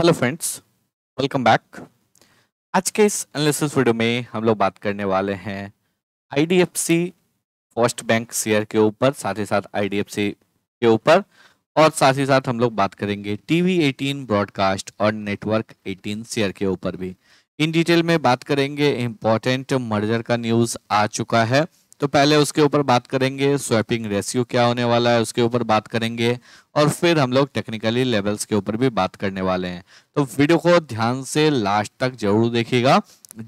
hello friends welcome back आज के इस एनालिसिस वीडियो में हम लोग बात करने वाले हैं आईडीएफसी फर्स्ट बैंक शेयर के ऊपर साथ ही साथ आईडीएफसी के ऊपर और साथ ही साथ हम लोग बात करेंगे टीवी 18 ब्रॉडकास्ट और नेटवर्क 18 शेयर के ऊपर भी इन डिटेल में बात करेंगे इम्पोर्टेंट मर्जर का न्यूज़ आ चुका है तो पहले उसके ऊपर बात करेंगे स्वैपिंग रेशियो क्या होने वाला है उसके ऊपर बात करेंगे और फिर हम लोग टेक्निकली लेवल्स के ऊपर भी बात करने वाले हैं तो वीडियो को ध्यान से लास्ट तक जरूर देखिएगा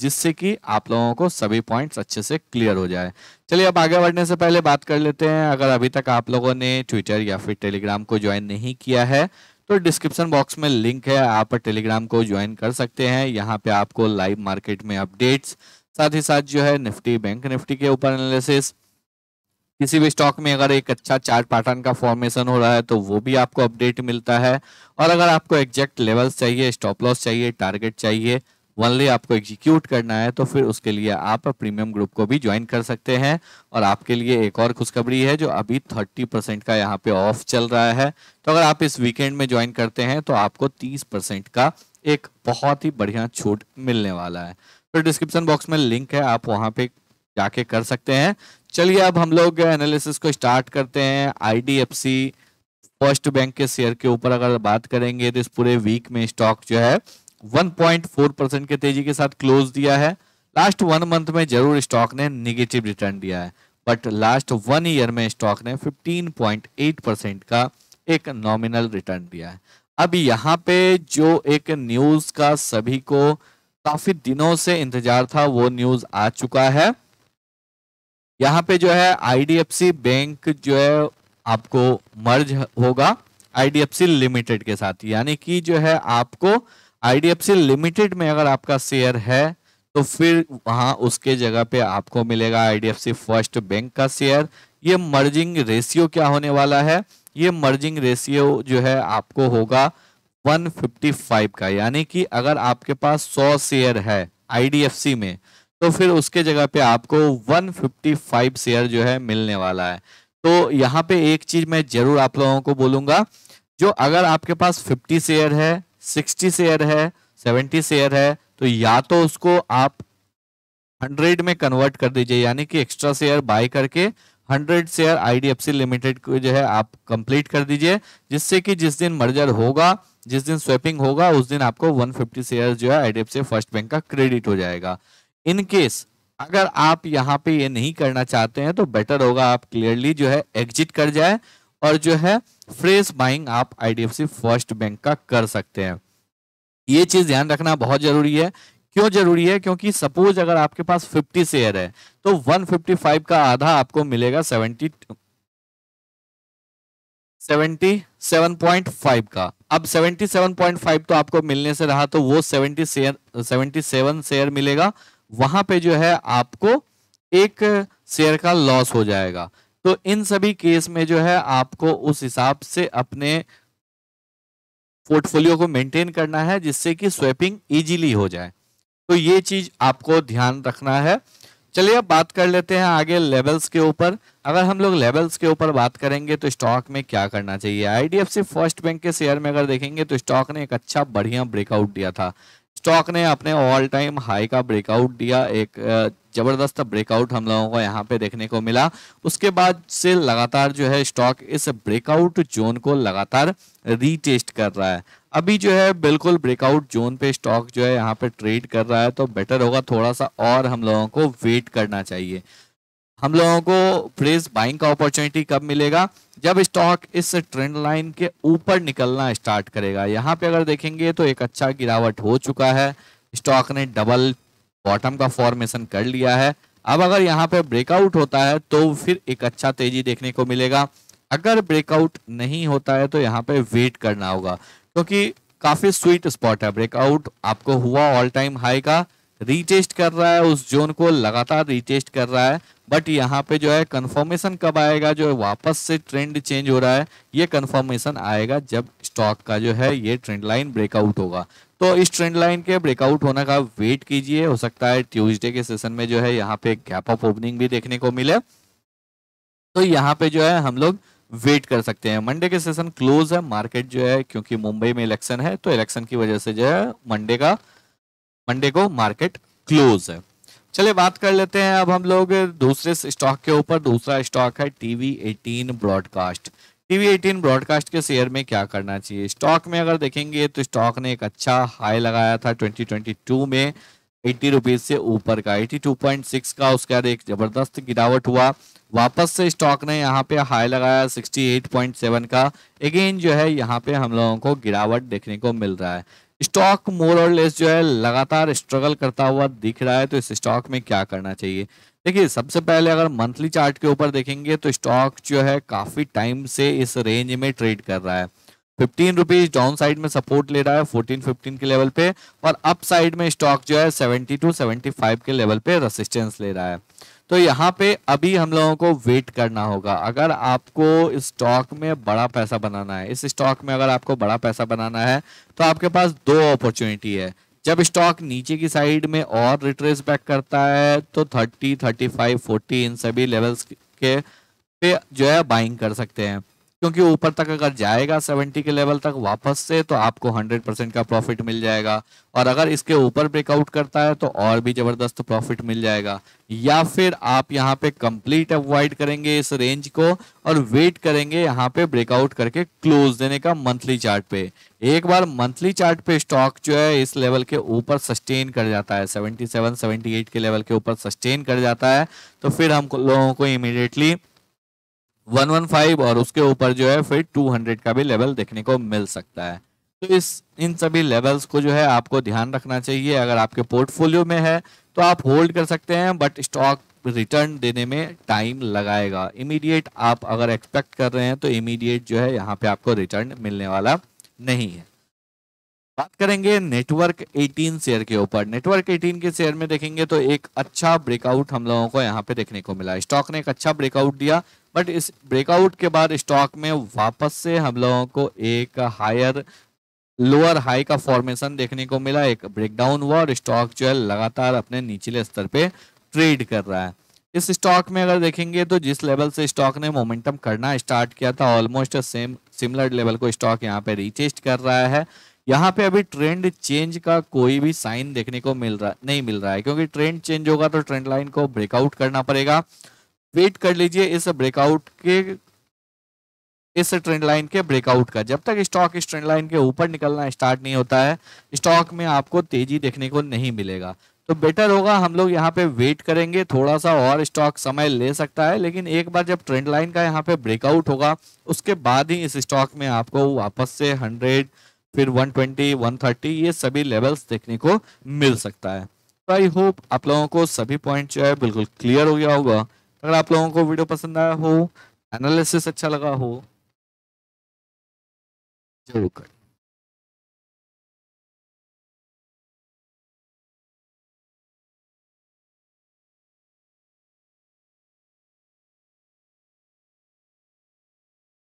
जिससे कि आप लोगों को सभी पॉइंट्स अच्छे से क्लियर हो जाए चलिए अब आगे बढ़ने से पहले बात कर लेते हैं अगर अभी तक आप लोगों ने ट्विटर या फिर टेलीग्राम को ज्वाइन नहीं किया है तो डिस्क्रिप्शन बॉक्स में लिंक है आप टेलीग्राम को ज्वाइन कर सकते हैं यहाँ पे आपको लाइव मार्केट में अपडेट्स साथ ही साथ जो है निफ्टी बैंक निफ्टी के ऊपर एनालिसिस किसी भी स्टॉक में अगर एक अच्छा चार्ट पैटर्न का फॉर्मेशन हो रहा है तो वो भी आपको अपडेट मिलता है और अगर आपको एग्जैक्ट लेवल्स चाहिए स्टॉप लॉस चाहिए टारगेट चाहिए वनली आपको एग्जीक्यूट करना है तो फिर उसके लिए आप प्रीमियम ग्रुप को भी ज्वाइन कर सकते हैं और आपके लिए एक और खुशखबरी है जो अभी 30 परसेंट का यहाँ पे ऑफ चल रहा है तो अगर आप इस वीकेंड में ज्वाइन करते हैं तो आपको 30 परसेंट का एक बहुत ही बढ़िया छूट मिलने वाला है फिर डिस्क्रिप्शन बॉक्स में लिंक है आप वहाँ पे जाके कर सकते हैं चलिए अब हम लोग एनालिसिस को स्टार्ट करते हैं आईडीएफसी फर्स्ट बैंक के शेयर के ऊपर अगर बात करेंगे तो इस पूरे वीक में स्टॉक जो है 1.4 परसेंट के तेजी के साथ क्लोज दिया है लास्ट वन मंथ में जरूर स्टॉक ने निगेटिव रिटर्न दिया है बट लास्ट वन ईयर में स्टॉक ने 15.8 परसेंट का एक नॉमिनल रिटर्न दिया है अब यहाँ पे जो एक न्यूज़ का सभी को काफी दिनों से इंतजार था वो न्यूज आ चुका है यहाँ पे जो है आईडीएफसी बैंक जो है आपको मर्ज होगा आईडीएफसी लिमिटेड के साथ यानी कि जो है आपको आईडीएफसी लिमिटेड में अगर आपका शेयर है तो फिर वहां उसके जगह पे आपको मिलेगा आईडीएफसी फर्स्ट बैंक का शेयर ये मर्जिंग रेशियो क्या होने वाला है ये मर्जिंग रेशियो जो है आपको होगा 155 का यानी कि अगर आपके पास 100 शेयर है आईडीएफसी में तो फिर उसके जगह पे आपको 155 शेयर जो है मिलने वाला है तो यहाँ पे एक चीज मैं जरूर आप लोगों को बोलूंगा जो अगर आपके पास 50 शेयर है 60 शेयर है 70 शेयर है तो या तो उसको आप 100 में कन्वर्ट कर दीजिए यानी कि एक्स्ट्रा शेयर बाय करके 100 शेयर आईडीएफसी लिमिटेड को जो है आप कंप्लीट कर दीजिए जिससे कि जिस दिन मर्जर होगा जिस दिन स्वैपिंग होगा उस दिन आपको 150 शेयर जो है आई से फर्स्ट बैंक का क्रेडिट हो जाएगा इन केस अगर आप यहाँ पे ये नहीं करना चाहते हैं तो बेटर होगा आप क्लियरली जो है एग्जिट कर जाए और जो है फ्रेश बाइंग आप आई फर्स्ट बैंक का कर सकते हैं ये चीज ध्यान रखना बहुत जरूरी है क्यों जरूरी है क्योंकि सपोज अगर आपके पास 50 शेयर है तो 155 का आधा आपको मिलेगा 70 77.5 का अब 77.5 तो आपको मिलने से रहा तो वो 70 77 शेयर मिलेगा वहां पे जो है आपको एक शेयर का लॉस हो जाएगा तो इन सभी केस में जो है आपको उस हिसाब से अपने पोर्टफोलियो को मेंटेन करना है जिससे कि स्वेपिंग इजीली हो जाए तो ये चीज आपको ध्यान रखना है चलिए अब बात कर लेते हैं आगे लेवल्स के ऊपर अगर हम लोग लेवल्स के ऊपर बात करेंगे तो स्टॉक में क्या करना चाहिए आईडीएफसी फर्स्ट बैंक के शेयर में अगर देखेंगे तो स्टॉक ने एक अच्छा बढ़िया ब्रेकआउट दिया था स्टॉक ने अपने ऑल टाइम हाई का ब्रेकआउट दिया एक जबरदस्त ब्रेकआउट हम लोगों को यहाँ पे देखने को मिला उसके बाद से लगातार जो है स्टॉक इस ब्रेकआउट जोन को लगातार रीटेस्ट कर रहा है अभी जो है बिल्कुल ब्रेकआउट जोन पे स्टॉक जो है यहाँ पे ट्रेड कर रहा है तो बेटर होगा थोड़ा सा और हम लोगों को वेट करना चाहिए हम लोगों को फ्रेज बाइंग का अपॉर्चुनिटी कब मिलेगा जब स्टॉक इस ट्रेंड लाइन के ऊपर निकलना स्टार्ट करेगा यहाँ पे अगर देखेंगे तो एक अच्छा गिरावट हो चुका है स्टॉक ने डबल बॉटम का फॉर्मेशन कर लिया है अब अगर यहाँ पे ब्रेकआउट होता है तो फिर एक अच्छा तेजी देखने को मिलेगा अगर ब्रेकआउट नहीं होता है तो यहाँ पे वेट करना होगा क्योंकि काफी स्वीट स्पॉट है ब्रेकआउट आपको हुआ ऑल टाइम हाई का रीटेस्ट कर रहा है उस जोन को लगातार रीटेस्ट कर रहा है बट यहाँ पे जो है कंफर्मेशन कब आएगा जो है वापस से ट्रेंड चेंज हो रहा है ये कंफर्मेशन आएगा जब स्टॉक का जो है ये ट्रेंड लाइन ब्रेकआउट होगा तो इस ट्रेंड लाइन के ब्रेकआउट होने का वेट कीजिए हो सकता है ट्यूसडे के सेशन में जो है यहाँ पे गैप ऑफ ओपनिंग भी देखने को मिले तो यहाँ पे जो है हम लोग वेट कर सकते हैं मंडे के सेशन क्लोज है मार्केट जो है क्योंकि मुंबई में इलेक्शन है तो इलेक्शन की वजह से जो है मंडे का मंडे को मार्केट क्लोज है चलिए बात कर लेते हैं अब हम लोग दूसरे स्टॉक के ऊपर दूसरा स्टॉक है टीवी 18 ब्रॉडकास्ट टीवी 18 ब्रॉडकास्ट के शेयर में क्या करना चाहिए स्टॉक में अगर देखेंगे तो स्टॉक ने एक अच्छा हाई लगाया था 2022 में एट्टी रुपीज से ऊपर का एटी टू पॉइंट सिक्स का उसका एक जबरदस्त गिरावट हुआ वापस से स्टॉक ने यहाँ पे हाई लगाया सिक्सटी एट पॉइंट सेवन का अगेन जो है यहाँ पे हम लोगों को गिरावट देखने को मिल रहा है स्टॉक मोर और लेस जो है लगातार स्ट्रगल करता हुआ दिख रहा है तो इस स्टॉक में क्या करना चाहिए देखिए सबसे पहले अगर मंथली चार्ट के ऊपर देखेंगे तो स्टॉक जो है काफ़ी टाइम से इस रेंज में ट्रेड कर रहा है फिफ्टीन रुपीज डाउन साइड में सपोर्ट ले रहा है फोर्टीन फिफ्टीन के लेवल पे और अप साइड में स्टॉक जो है सेवेंटी टू सेवेंटी फाइव के लेवल पे रेसिस्टेंस ले रहा है तो यहाँ पे अभी हम लोगों को वेट करना होगा अगर आपको स्टॉक में बड़ा पैसा बनाना है इस स्टॉक में अगर आपको बड़ा पैसा बनाना है तो आपके पास दो अपॉर्चुनिटी है जब स्टॉक नीचे की साइड में और रिट्रेस बैक करता है तो थर्टी फाइव फोर्टी इन सभी लेवल्स के पे जो है बाइंग कर सकते हैं क्योंकि ऊपर तक अगर जाएगा 70 के लेवल तक वापस से तो आपको 100 परसेंट का प्रॉफिट मिल जाएगा और अगर इसके ऊपर ब्रेकआउट करता है तो और भी ज़बरदस्त प्रॉफिट मिल जाएगा या फिर आप यहाँ पे कंप्लीट अवॉइड करेंगे इस रेंज को और वेट करेंगे यहां पे ब्रेकआउट करके क्लोज देने का मंथली चार्ट पे एक बार मंथली चार्ट पे स्टॉक जो है इस लेवल के ऊपर सस्टेन कर जाता है 77, 78 के लेवल के ऊपर सस्टेन कर जाता है तो फिर हम लोगों को इमिडिएटली 115 और उसके ऊपर जो है फिर 200 का भी लेवल देखने को मिल सकता है तो इस इन सभी लेवल्स को जो है आपको ध्यान रखना चाहिए अगर आपके पोर्टफोलियो में है तो आप होल्ड कर सकते हैं बट स्टॉक रिटर्न देने में टाइम लगाएगा इमीडिएट आप अगर एक्सपेक्ट कर रहे हैं तो इमीडिएट जो है यहाँ पे आपको रिटर्न मिलने वाला नहीं है बात करेंगे नेटवर्क 18 शेयर के ऊपर नेटवर्क 18 के शेयर में देखेंगे तो एक अच्छा ब्रेकआउट हम लोगों को यहाँ पे देखने को मिला स्टॉक ने एक अच्छा ब्रेकआउट दिया बट इस ब्रेकआउट के बाद स्टॉक में वापस से हम लोगों को एक हायर लोअर हाई का फॉर्मेशन देखने को मिला एक ब्रेकडाउन हुआ और स्टॉक जो है लगातार अपने निचले स्तर पे ट्रेड कर रहा है इस स्टॉक में अगर देखेंगे तो जिस लेवल से स्टॉक ने मोमेंटम करना स्टार्ट किया था ऑलमोस्ट सेम सिमिलर लेवल को स्टॉक यहाँ पे रिचेस्ट कर रहा है यहाँ पे अभी ट्रेंड चेंज का कोई भी साइन देखने को मिल रहा नहीं मिल रहा है क्योंकि ट्रेंड चेंज होगा तो ट्रेंड लाइन को ब्रेकआउट करना पड़ेगा वेट कर लीजिए इस ब्रेकआउट के इस ट्रेंड लाइन के ब्रेकआउट का जब तक स्टॉक इस ट्रेंड लाइन के ऊपर निकलना स्टार्ट नहीं होता है स्टॉक में आपको तेजी देखने को नहीं मिलेगा तो बेटर होगा हम लोग यहाँ पे वेट करेंगे थोड़ा सा और स्टॉक समय ले सकता है लेकिन एक बार जब ट्रेंड लाइन का यहाँ पे ब्रेकआउट होगा उसके बाद ही इस स्टॉक में आपको वापस से हंड्रेड फिर वन ट्वेंटी ये सभी लेवल्स देखने को मिल सकता है तो आई होप आप लोगों को सभी पॉइंट जो है बिल्कुल क्लियर हो गया होगा अगर आप लोगों को वीडियो पसंद आया हो एनालिसिस अच्छा लगा हो जरूर कर